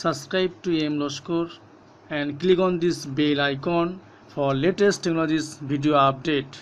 subscribe to am Loshkor and click on this bell icon for latest technologies video update